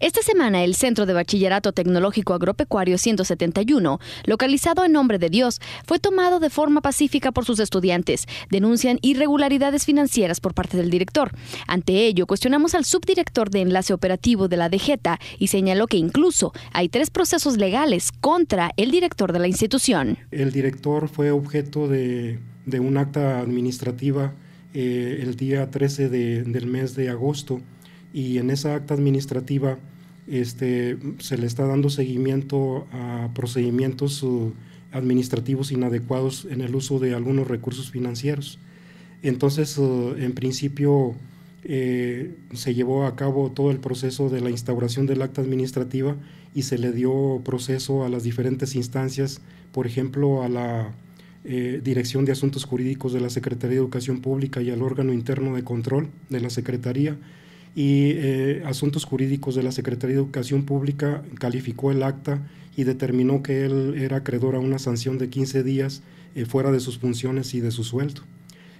Esta semana el Centro de Bachillerato Tecnológico Agropecuario 171, localizado en nombre de Dios, fue tomado de forma pacífica por sus estudiantes. Denuncian irregularidades financieras por parte del director. Ante ello, cuestionamos al subdirector de enlace operativo de la DGETA y señaló que incluso hay tres procesos legales contra el director de la institución. El director fue objeto de, un acta administrativa eh, el día 13 del mes de agosto y en esa acta administrativa este, se le está dando seguimiento a procedimientos uh, administrativos inadecuados en el uso de algunos recursos financieros. Entonces, uh, en principio, eh, se llevó a cabo todo el proceso de la instauración del acta administrativa y se le dio proceso a las diferentes instancias, por ejemplo, a la eh, Dirección de Asuntos Jurídicos de la Secretaría de Educación Pública y al órgano interno de control de la Secretaría y eh, Asuntos Jurídicos de la Secretaría de Educación Pública calificó el acta y determinó que él era acreedor a una sanción de 15 días eh, fuera de sus funciones y de su sueldo.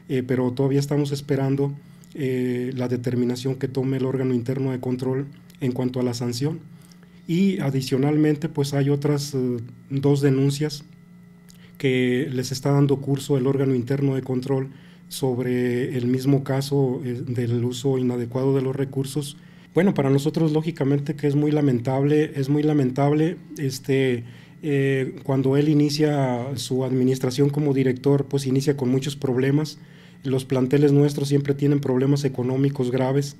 Eh, pero todavía estamos esperando la determinación que tome el órgano interno de control en cuanto a la sanción. Y adicionalmente, pues hay otras dos denuncias que les está dando curso el órgano interno de control sobre el mismo caso eh, del uso inadecuado de los recursos. Bueno, para nosotros lógicamente que es muy lamentable, es muy lamentable este, eh, cuando él inicia su administración como director, pues inicia con muchos problemas. Los planteles nuestros siempre tienen problemas económicos graves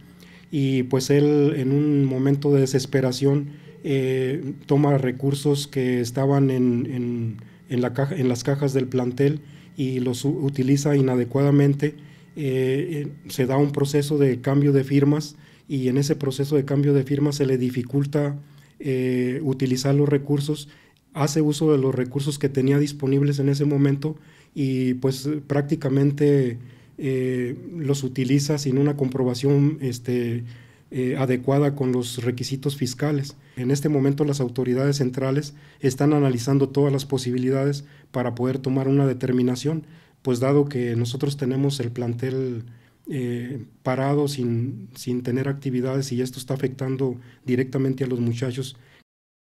y pues él en un momento de desesperación eh, toma recursos que estaban en las cajas del plantel y los utiliza inadecuadamente, eh, eh, se da un proceso de cambio de firmas y en ese proceso de cambio de firmas se le dificulta eh, utilizar los recursos, hace uso de los recursos que tenía disponibles en ese momento y pues prácticamente los utiliza sin una comprobación este, eh, adecuada con los requisitos fiscales. En este momento las autoridades centrales están analizando todas las posibilidades para poder tomar una determinación, pues dado que nosotros tenemos el plantel eh, parado sin, sin tener actividades y esto está afectando directamente a los muchachos